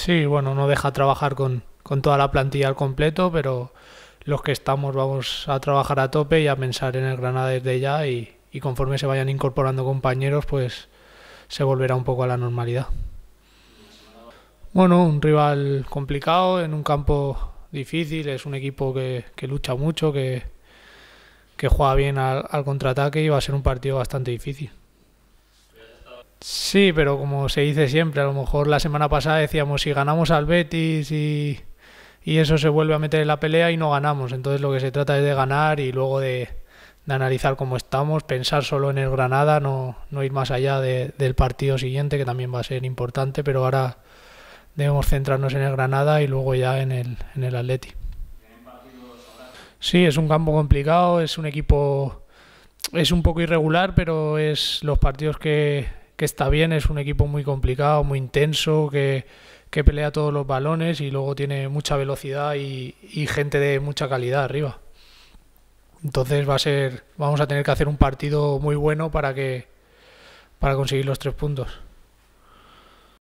Sí, bueno, no deja trabajar con, toda la plantilla al completo, pero los que estamos vamos a trabajar a tope y a pensar en el Granada desde ya y, y conforme se vayan incorporando compañeros, pues se volverá un poco a la normalidad. Bueno, un rival complicado en un campo difícil, es un equipo que, lucha mucho, que, juega bien al, al contraataque y va a ser un partido bastante difícil. Sí, pero como se dice siempre, a lo mejor la semana pasada decíamos si ganamos al Betis y, y eso se vuelve a meter en la pelea y no ganamos. Entonces lo que se trata es de ganar y luego de, analizar cómo estamos, pensar solo en el Granada, no, ir más allá del partido siguiente, que también va a ser importante, pero ahora debemos centrarnos en el Granada y luego ya en el, en el Atleti. Sí, es un campo complicado, es un equipo, es un poco irregular, pero es los partidos que que está bien, es un equipo muy complicado, muy intenso, que, pelea todos los balones y luego tiene mucha velocidad y, y, gente de mucha calidad arriba. Entonces va a ser, vamos a tener que hacer un partido muy bueno para que para conseguir los tres puntos.